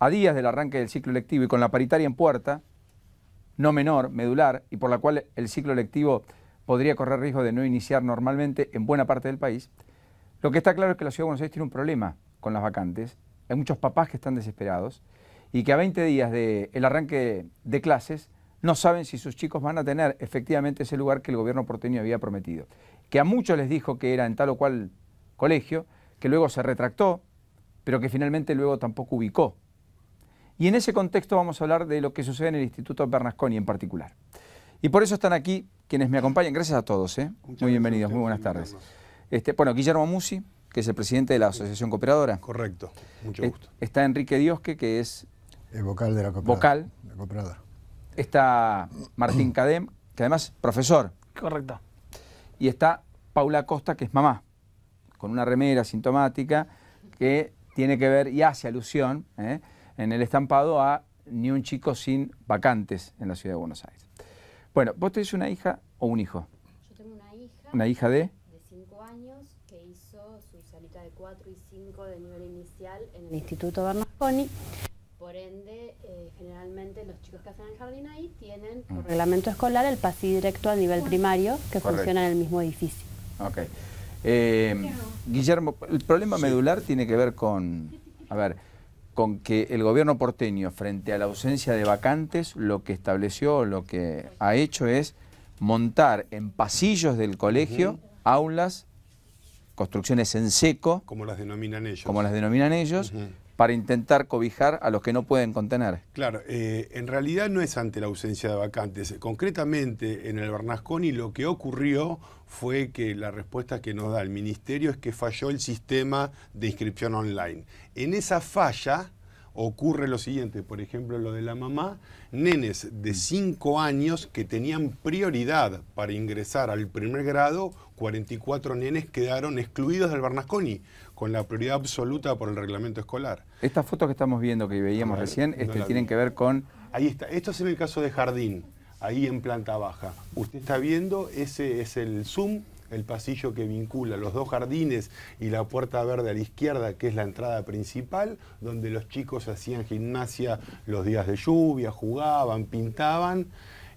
a días del arranque del ciclo lectivo y con la paritaria en puerta, no menor, medular, y por la cual el ciclo electivo podría correr riesgo de no iniciar normalmente en buena parte del país, lo que está claro es que la Ciudad de Buenos Aires tiene un problema con las vacantes. Hay muchos papás que están desesperados y que a 20 días del arranque de clases no saben si sus chicos van a tener efectivamente ese lugar que el gobierno porteño había prometido. Que a muchos les dijo que era en tal o cual colegio, que luego se retractó, pero que finalmente luego tampoco ubicó y en ese contexto vamos a hablar de lo que sucede en el Instituto Bernasconi en particular. Y por eso están aquí quienes me acompañan. Gracias a todos. ¿eh? Muy bienvenidos, muy buenas tardes. Este, bueno, Guillermo Musi, que es el presidente de la Asociación Cooperadora. Correcto, mucho eh, gusto. Está Enrique Diosque, que es... El vocal de la cooperadora. Vocal. La cooperadora. Está Martín Cadem, que además profesor. Correcto. Y está Paula Costa, que es mamá, con una remera sintomática que tiene que ver y hace alusión ¿eh? en el estampado a ni un chico sin vacantes en la ciudad de Buenos Aires. Bueno, ¿vos tenés una hija o un hijo? Yo tengo una hija. ¿Una hija de? De 5 años que hizo su salita de 4 y 5 de nivel inicial en el Instituto Bernasconi. Por ende, eh, generalmente los chicos que hacen el jardín ahí tienen por mm. reglamento escolar el PASI directo a nivel primario que funciona en el mismo edificio. Ok. Eh, Guillermo, el problema medular tiene que ver con... A ver, con que el gobierno porteño, frente a la ausencia de vacantes, lo que estableció, lo que ha hecho es montar en pasillos del colegio aulas, construcciones en seco. Como las denominan ellos. Como las denominan ellos, para intentar cobijar a los que no pueden contener. Claro, eh, en realidad no es ante la ausencia de vacantes. Concretamente, en el Bernasconi lo que ocurrió fue que la respuesta que nos da el ministerio es que falló el sistema de inscripción online. En esa falla ocurre lo siguiente, por ejemplo, lo de la mamá, nenes de 5 años que tenían prioridad para ingresar al primer grado 44 nenes quedaron excluidos del Bernasconi, con la prioridad absoluta por el reglamento escolar. Estas fotos que estamos viendo, que veíamos recién, este, tienen que ver con... Ahí está, esto es en el caso de Jardín, ahí en planta baja. Usted está viendo, ese es el Zoom el pasillo que vincula los dos jardines y la puerta verde a la izquierda, que es la entrada principal, donde los chicos hacían gimnasia los días de lluvia, jugaban, pintaban.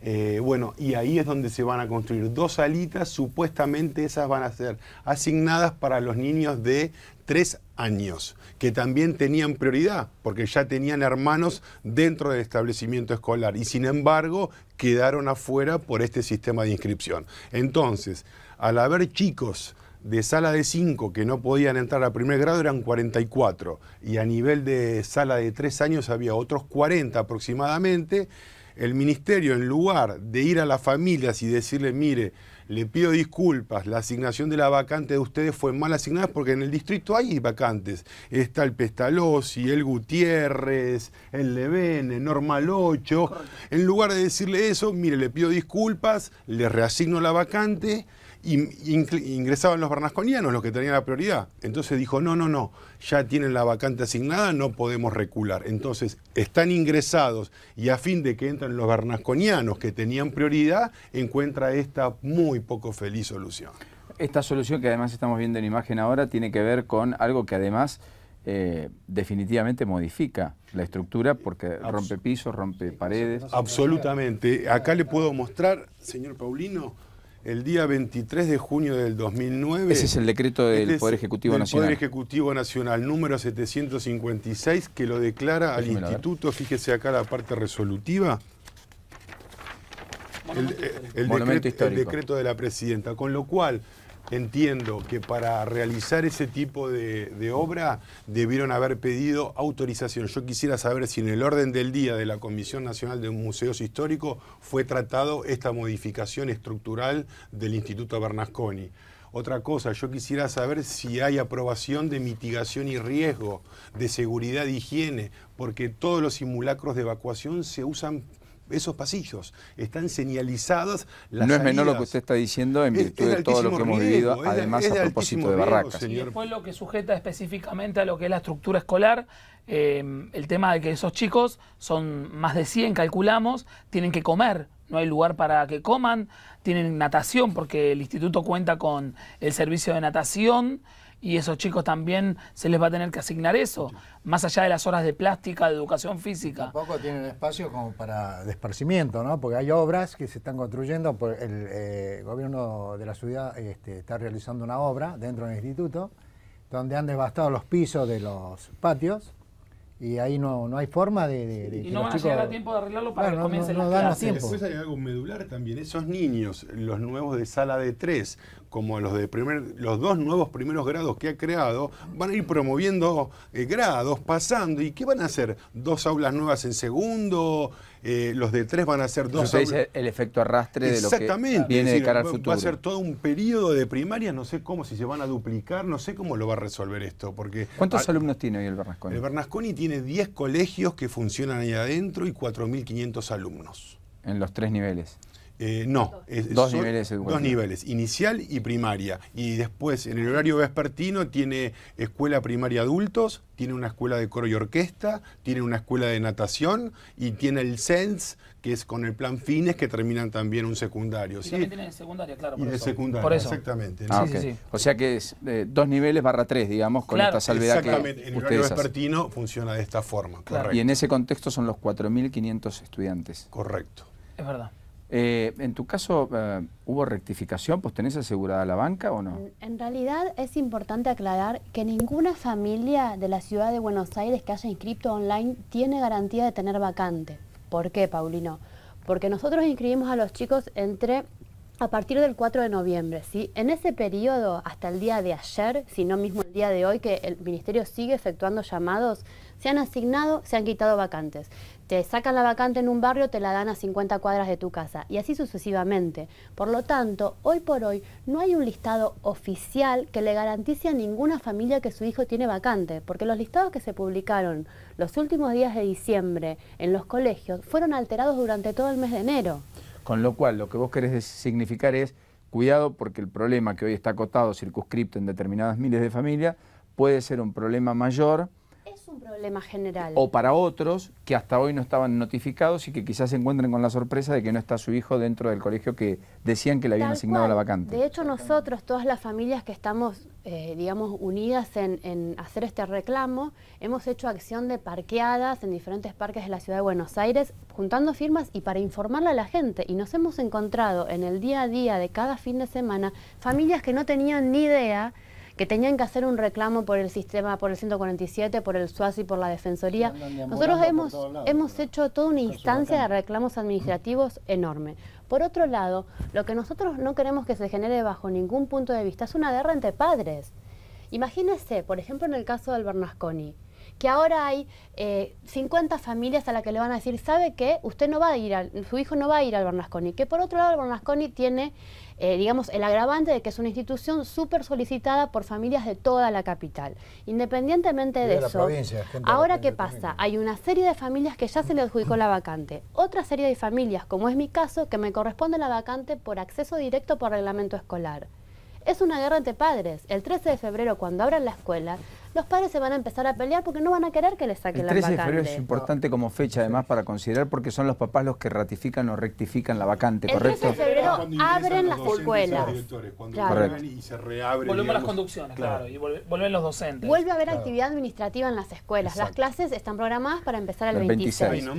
Eh, bueno, y ahí es donde se van a construir dos salitas, supuestamente esas van a ser asignadas para los niños de tres años, que también tenían prioridad, porque ya tenían hermanos dentro del establecimiento escolar y sin embargo quedaron afuera por este sistema de inscripción. Entonces, al haber chicos de sala de 5 que no podían entrar a primer grado eran 44 y a nivel de sala de tres años había otros 40 aproximadamente el ministerio, en lugar de ir a las familias y decirle, mire, le pido disculpas, la asignación de la vacante de ustedes fue mal asignada porque en el distrito hay vacantes. Está el Pestalozzi, el Gutiérrez, el Levene, Normal 8. En lugar de decirle eso, mire, le pido disculpas, le reasigno la vacante ingresaban los bernasconianos los que tenían la prioridad. Entonces dijo, no, no, no, ya tienen la vacante asignada, no podemos recular. Entonces están ingresados y a fin de que entren los bernasconianos que tenían prioridad, encuentra esta muy poco feliz solución. Esta solución que además estamos viendo en imagen ahora tiene que ver con algo que además... Eh, definitivamente modifica la estructura porque rompe pisos, rompe paredes. Absolutamente. Acá le puedo mostrar, señor Paulino, el día 23 de junio del 2009. Ese es el decreto del este Poder Ejecutivo Nacional. Nacional. Poder Ejecutivo Nacional número 756 que lo declara al instituto, fíjese acá la parte resolutiva. El, decreto, el decreto de la presidenta, con lo cual entiendo que para realizar ese tipo de, obra debieron haber pedido autorización. Yo quisiera saber si en el orden del día de la Comisión Nacional de Museos Históricos fue tratado esta modificación estructural del Instituto Bernasconi. Otra cosa, yo quisiera saber si hay aprobación de mitigación y riesgo, de seguridad e higiene, porque todos los simulacros de evacuación se usan esos pasillos. Están señalizados... No es menor lo que usted está diciendo en virtud de todo lo que hemos vivido, además a propósito de barracas. y después lo que sujeta específicamente a lo que es la estructura escolar, eh, el tema de que esos chicos son más de 100, calculamos, tienen que comer, no hay lugar para que coman, tienen natación porque el instituto cuenta con el servicio de natación, y esos chicos también se les va a tener que asignar eso, más allá de las horas de plástica, de educación física. Tampoco tienen espacio como para desparcimiento, ¿no? Porque hay obras que se están construyendo, eh, el gobierno de la ciudad este, está realizando una obra dentro del instituto, donde han devastado los pisos de los patios, y ahí no, hay forma de, y no van a llegar a tiempo de arreglarlo para que comiencen no, no, Después hay algo medular también, esos niños, los nuevos de sala de tres, como los, de primer, los dos nuevos primeros grados que ha creado, van a ir promoviendo eh, grados, pasando. ¿Y qué van a hacer? ¿Dos aulas nuevas en segundo? Eh, ¿Los de tres van a hacer dos aulas? el efecto arrastre de lo que viene de cara al futuro. Va a ser todo un periodo de primaria, no sé cómo, si se van a duplicar, no sé cómo lo va a resolver esto. Porque ¿Cuántos alumnos tiene hoy el Bernasconi? El Bernasconi tiene 10 colegios que funcionan ahí adentro y 4.500 alumnos. En los tres niveles. Eh, no, es, dos, niveles dos niveles, inicial y primaria. Y después, en el horario vespertino, tiene escuela primaria adultos, tiene una escuela de coro y orquesta, tiene una escuela de natación y tiene el SENS, que es con el plan fines, que terminan también un secundario. ¿sí? también tienen el secundario, claro. Por y eso. exactamente. Ah, sí, o sea que es eh, dos niveles barra tres, digamos, con esta salvedad exactamente. en el horario vespertino funciona de esta forma. Claro. Y en ese contexto son los 4.500 estudiantes. Correcto. Es verdad. Eh, en tu caso, eh, ¿hubo rectificación? ¿Pues tenés asegurada la banca o no? En realidad es importante aclarar que ninguna familia de la ciudad de Buenos Aires que haya inscrito online tiene garantía de tener vacante. ¿Por qué, Paulino? Porque nosotros inscribimos a los chicos entre a partir del 4 de noviembre. ¿sí? En ese periodo, hasta el día de ayer, si no mismo el día de hoy, que el Ministerio sigue efectuando llamados, se han asignado, se han quitado vacantes. Te sacan la vacante en un barrio, te la dan a 50 cuadras de tu casa y así sucesivamente. Por lo tanto, hoy por hoy no hay un listado oficial que le garantice a ninguna familia que su hijo tiene vacante, porque los listados que se publicaron los últimos días de diciembre en los colegios fueron alterados durante todo el mes de enero. Con lo cual, lo que vos querés significar es cuidado porque el problema que hoy está acotado, circunscripto en determinadas miles de familias, puede ser un problema mayor problema general. O para otros que hasta hoy no estaban notificados y que quizás se encuentren con la sorpresa de que no está su hijo dentro del colegio que decían que le habían asignado la vacante. De hecho, nosotros, todas las familias que estamos, eh, digamos, unidas en, en, hacer este reclamo, hemos hecho acción de parqueadas en diferentes parques de la ciudad de Buenos Aires, juntando firmas y para informarle a la gente. Y nos hemos encontrado en el día a día de cada fin de semana familias que no tenían ni idea que tenían que hacer un reclamo por el sistema, por el 147, por el SUAS por la Defensoría. Nosotros hemos, hemos hecho toda una instancia de reclamos administrativos enorme. Por otro lado, lo que nosotros no queremos que se genere bajo ningún punto de vista es una guerra entre padres. Imagínese, por ejemplo, en el caso del Bernasconi, que ahora hay 50 eh, familias a las que le van a decir, sabe que usted no va a ir, al, su hijo no va a ir al Bernasconi, que por otro lado el Bernasconi tiene, eh, digamos, el agravante de que es una institución súper solicitada por familias de toda la capital. Independientemente de, de eso, ahora qué pasa, hay una serie de familias que ya se le adjudicó la vacante, otra serie de familias, como es mi caso, que me corresponde la vacante por acceso directo por reglamento escolar. Es una guerra entre padres. El 13 de febrero, cuando abran la escuela, los padres se van a empezar a pelear porque no van a querer que le saquen la vacante. El 13 de febrero es importante como fecha además para considerar porque son los papás los que ratifican o rectifican la vacante, ¿correcto? El 13 de febrero abren las escuelas. Claro. Y se reabren. Volvemos las conducciones, claro, y vuelven los docentes. Vuelve a haber actividad administrativa en las escuelas. Las clases están programadas para empezar el, 26.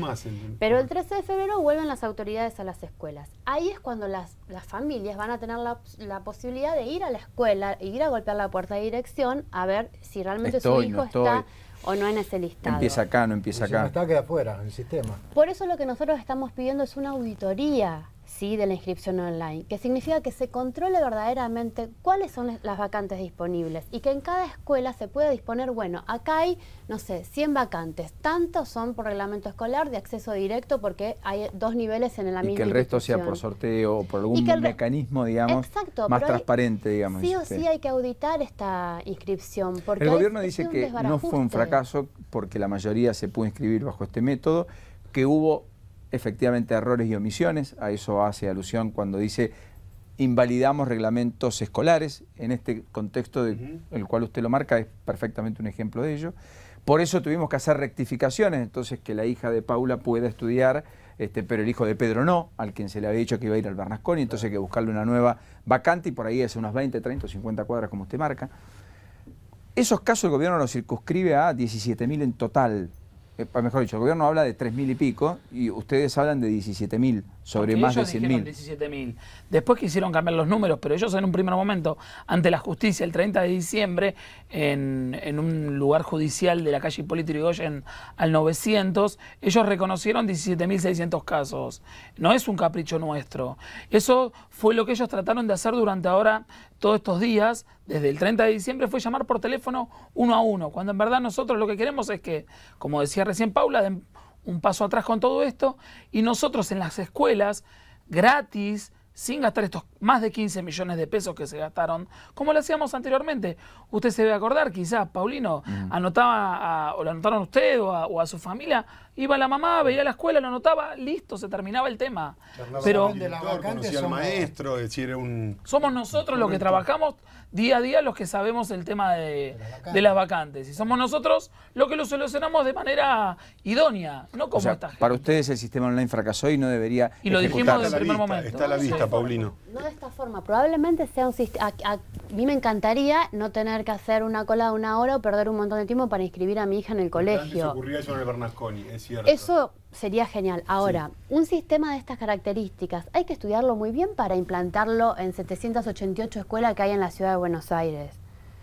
Pero el 13 de febrero vuelven las autoridades a las escuelas. Ahí es cuando las, familias van a tener la, la posibilidad de ir a la escuela, ir a golpear la puerta de dirección a ver si realmente su hijo está o no en ese listado. Empieza acá, no empieza acá. no está, queda fuera el sistema. Por eso lo que nosotros estamos pidiendo es una auditoría sí de la inscripción online, que significa que se controle verdaderamente cuáles son las vacantes disponibles y que en cada escuela se pueda disponer, bueno, acá hay, no sé, 100 vacantes, tantos son por reglamento escolar de acceso directo porque hay dos niveles en el ámbito Y que el resto sea por sorteo o por algún mecanismo, digamos, más transparente, digamos. Sí o este. sí hay que auditar esta inscripción. Porque el gobierno dice que no fue un fracaso porque la mayoría se pudo inscribir bajo este método, que hubo efectivamente errores y omisiones, a eso hace alusión cuando dice invalidamos reglamentos escolares, en este contexto del cual usted lo marca, es perfectamente un ejemplo de ello. Por eso tuvimos que hacer rectificaciones, entonces que la hija de Paula pueda estudiar, este, pero el hijo de Pedro no, al quien se le había dicho que iba a ir al Bernasconi, entonces hay que buscarle una nueva vacante y por ahí hace unas 20, 30 o 50 cuadras como usted marca. Esos casos el gobierno los circunscribe a 17.000 en total. Eh, mejor dicho, el gobierno habla de 3.000 y pico y ustedes hablan de 17.000 sobre más ellos de 100.000. 17.000. Después quisieron cambiar los números, pero ellos en un primer momento, ante la justicia, el 30 de diciembre, en, en un lugar judicial de la calle Hipólito Yrigoyen al 900, ellos reconocieron 17.600 casos. No es un capricho nuestro. Eso fue lo que ellos trataron de hacer durante ahora todos estos días, desde el 30 de diciembre, fue llamar por teléfono uno a uno, cuando en verdad nosotros lo que queremos es que, como decía recién Paula, un paso atrás con todo esto y nosotros en las escuelas, gratis, sin gastar estos más de 15 millones de pesos que se gastaron, como lo hacíamos anteriormente. Usted se debe acordar, quizás, Paulino, mm. anotaba, a, o lo anotaron usted o a su familia, Iba la mamá, veía la escuela, lo anotaba, listo, se terminaba el tema. Pero el conocía al maestro, es decir, un... Somos nosotros los que trabajamos día a día los que sabemos el tema de, las vacantes. Y somos nosotros los que lo solucionamos de manera idónea, no como Para ustedes el sistema online fracasó y no debería Y lo dijimos desde el primer momento. Está a la vista, Paulino. No de esta forma, probablemente sea un sistema... A, mí me encantaría no tener que hacer una cola de una hora o perder un montón de tiempo para inscribir a mi hija en el colegio. ocurría eso en el Bernasconi. Eso sería genial. Ahora, un sistema de estas características hay que estudiarlo muy bien para implantarlo en 788 escuelas que hay en la ciudad de Buenos Aires.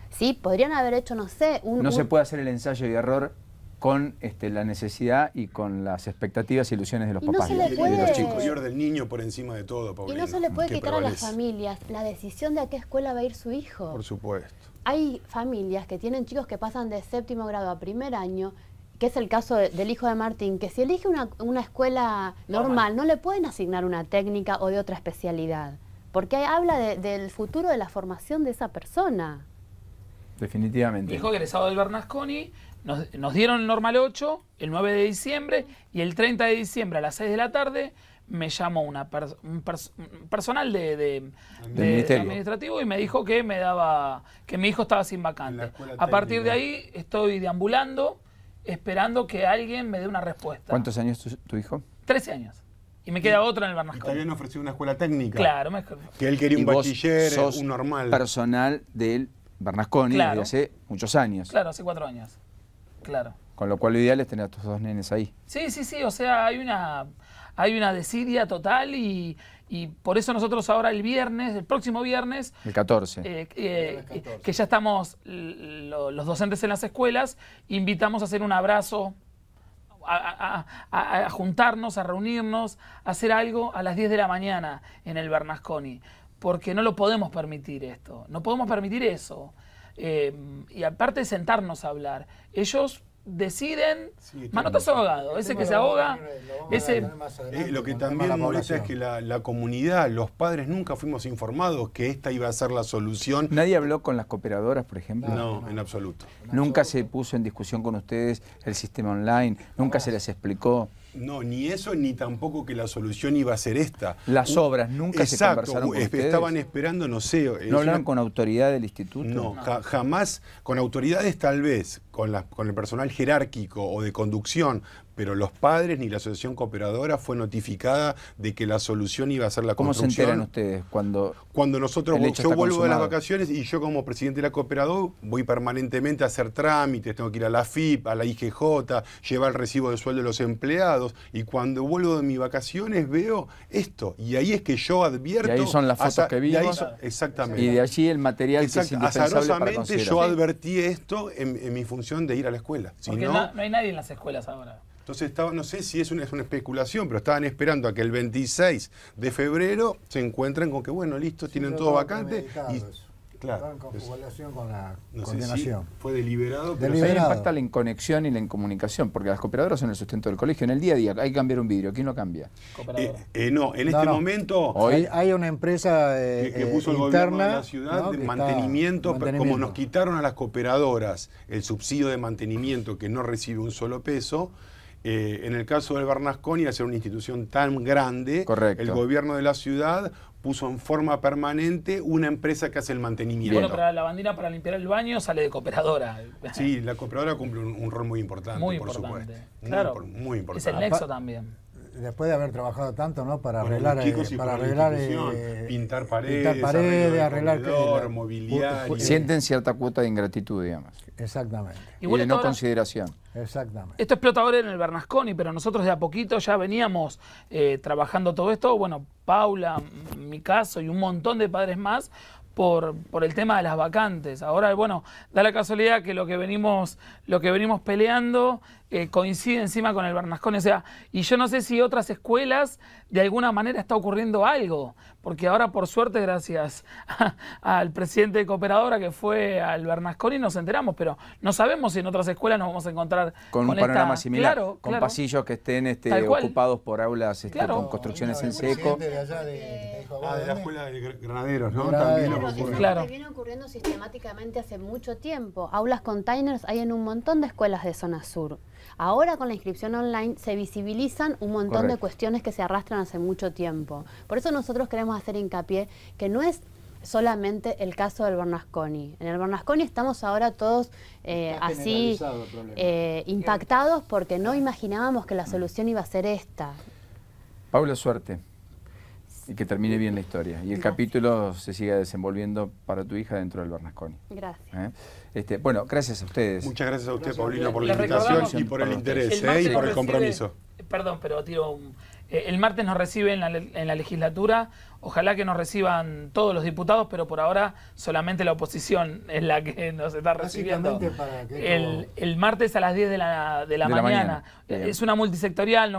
Sí, podrían haber hecho, no sé, un... No se puede hacer el ensayo y error con este, la necesidad y con las expectativas e ilusiones de los papás. del niño por encima de todo, Y no se le puede quitar a las familias la decisión de a qué escuela va a ir su hijo. Por supuesto. Hay familias que tienen chicos que pasan de séptimo grado a primer año que es el caso del hijo de Martín, que si elige una, escuela normal, no le pueden asignar una técnica o de otra especialidad, porque habla del futuro de la formación de esa persona. Definitivamente. Hijo egresado del Bernasconi, nos, dieron el normal 8, el 9 de diciembre, y el 30 de diciembre a las 6 de la tarde me llamó una un, personal de, de, administrativo y me dijo que me daba que mi hijo estaba sin vacante. A partir de ahí estoy deambulando esperando que alguien me dé una respuesta. ¿Cuántos años tu, hijo? 13 años. Y me queda otro en el Barnasco. También ofreció una escuela técnica. Claro, mejor. Que él quería un bachiller, un normal. personal del Bernasconi claro. hace muchos años. Claro, hace cuatro años. Claro. Con lo cual lo ideal es tener a tus dos nenes ahí. Sí, sí, sí. O sea, hay una, hay una desidia total y, y por eso nosotros ahora el viernes, el próximo viernes... El 14. Eh, eh, que ya estamos los docentes en las escuelas, invitamos a hacer un abrazo, a, juntarnos, a reunirnos, a hacer algo a las 10 de la mañana en el Bernasconi. Porque no lo podemos permitir esto, no podemos permitir eso. Eh, y aparte de sentarnos a hablar. Ellos deciden. Sí, manotazo ahogado, ese que se ahoga. Ese... Eh, lo que también molesta es que la, comunidad, los padres nunca fuimos informados que esta iba a ser la solución. ¿Nadie habló con las cooperadoras, por ejemplo? No, en absoluto. ¿Nunca se puso en discusión con ustedes el sistema online? ¿Nunca se les explicó? No, ni eso, ni tampoco que la solución iba a ser esta. Las obras nunca se conversaron con Estaban esperando, no sé. ¿No hablan con autoridad del instituto? No, jamás. Con autoridades tal vez, con, el personal jerárquico o de conducción, pero los padres ni la asociación cooperadora fue notificada de que la solución iba a ser la construcción. ¿Cómo se enteran ustedes cuando Cuando nosotros, yo vuelvo de las vacaciones y yo como presidente de la cooperadora voy permanentemente a hacer trámites, tengo que ir a la FIP, a la IGJ, llevar el recibo de sueldo de los empleados y cuando vuelvo de mis vacaciones veo esto y ahí es que yo advierto... Y ahí son las fotos que vi, Y exactamente. Y de allí el material que es indispensable para yo advertí esto en, en mi función de ir a la escuela. Porque no, hay nadie en las escuelas ahora. Entonces, estaba, no sé si es una, especulación, pero estaban esperando a que el 26 de febrero se encuentren con que, bueno, listo, tienen todo vacante. Y, claro. Con la fue deliberado, pero impacta la inconexión y la incomunicación, porque las cooperadoras son el sustento del colegio. En el día a día hay que cambiar un vidrio. ¿Quién lo cambia? Eh, eh, no, en este momento... hay, una empresa eh, que, puso el interna, de la ciudad de mantenimiento, mantenimiento, como nos quitaron a las cooperadoras el subsidio de mantenimiento que no recibe un solo peso, eh, en el caso del Bernasconi, al ser una institución tan grande, el gobierno de la ciudad puso en forma permanente una empresa que hace el mantenimiento. Bueno, para la bandera para limpiar el baño sale de cooperadora. Sí, la cooperadora cumple un, rol muy importante, por supuesto. muy importante. Es el nexo también después de haber trabajado tanto, ¿no? Para arreglar, eh, para arreglar eh, pintar paredes, pintar paredes arreglar, eh, mobiliario. Sienten cierta cuota de ingratitud, digamos. Exactamente. Y, de no consideración. Exactamente. Esto explota ahora en el Bernasconi, pero nosotros de a poquito ya veníamos trabajando todo esto. Bueno, Paula, mi caso y un montón de padres más, por, por, el tema de las vacantes. Ahora, bueno, da la casualidad que lo que venimos, lo que venimos peleando eh, coincide encima con el Bernasconi. O sea, y yo no sé si otras escuelas de alguna manera está ocurriendo algo, porque ahora por suerte, gracias al presidente de Cooperadora que fue al Bernasconi, nos enteramos, pero no sabemos si en otras escuelas nos vamos a encontrar con, un panorama similar, con pasillos que estén este, ocupados por aulas este, con construcciones en seco. De ah, de la escuela de Granaderos, ¿no? También es ocurre. viene ocurriendo sistemáticamente hace mucho tiempo. Aulas containers hay en un montón de escuelas de zona sur. Ahora con la inscripción online se visibilizan un montón de cuestiones que se arrastran hace mucho tiempo. Por eso nosotros queremos hacer hincapié que no es solamente el caso del Bernasconi. En el Bernasconi estamos ahora todos eh, así eh, impactados porque no imaginábamos que la solución iba a ser esta. Paula, suerte y que termine bien la historia. Y el capítulo se siga desenvolviendo para tu hija dentro del Bernasconi. Gracias. ¿Eh? Este, bueno, gracias a ustedes. Muchas gracias a usted, por la invitación y por el interés ¿eh? y por el compromiso. Perdón, pero tiro un eh, el martes nos recibe en la, legislatura, ojalá que nos reciban todos los diputados, pero por ahora solamente la oposición es la que nos está recibiendo. el, martes a las 10 de la, mañana. Eh, es una multisectorial,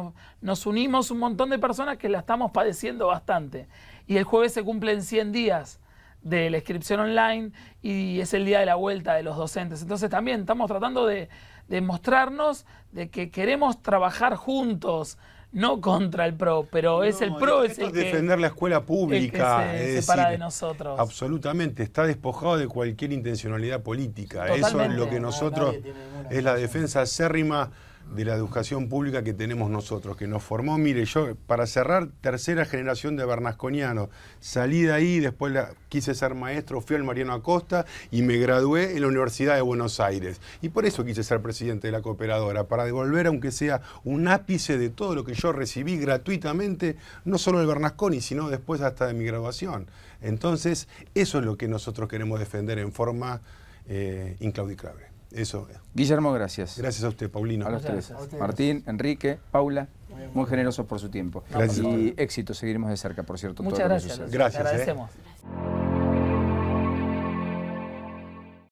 nos, unimos un montón de personas que la estamos padeciendo bastante. Y el jueves se cumplen 100 días de la inscripción online y es el día de la vuelta de los docentes. Entonces también estamos tratando de, de mostrarnos de que queremos trabajar juntos, no contra el PRO, pero es el PRO es defender la escuela pública. de nosotros. Absolutamente, está despojado de cualquier intencionalidad política. Eso es lo que nosotros, es la defensa acérrima de la educación pública que tenemos nosotros, que nos formó, mire, yo para cerrar, tercera generación de bernasconiano, salí de ahí, después quise ser maestro, fui al Mariano Acosta y me gradué en la Universidad de Buenos Aires. Y por eso quise ser presidente de la cooperadora, para devolver, aunque sea un ápice de todo lo que yo recibí gratuitamente, no solo el Bernasconi, sino después hasta de mi graduación. Entonces, eso es lo que nosotros queremos defender en forma eh, inclaudicable. Eso. Guillermo, gracias. Gracias a usted, Paulino. A los Martín, Enrique, Paula. Muy generosos por su tiempo. Gracias. Y éxito, seguiremos de cerca, por cierto. Muchas gracias. gracias. Eh.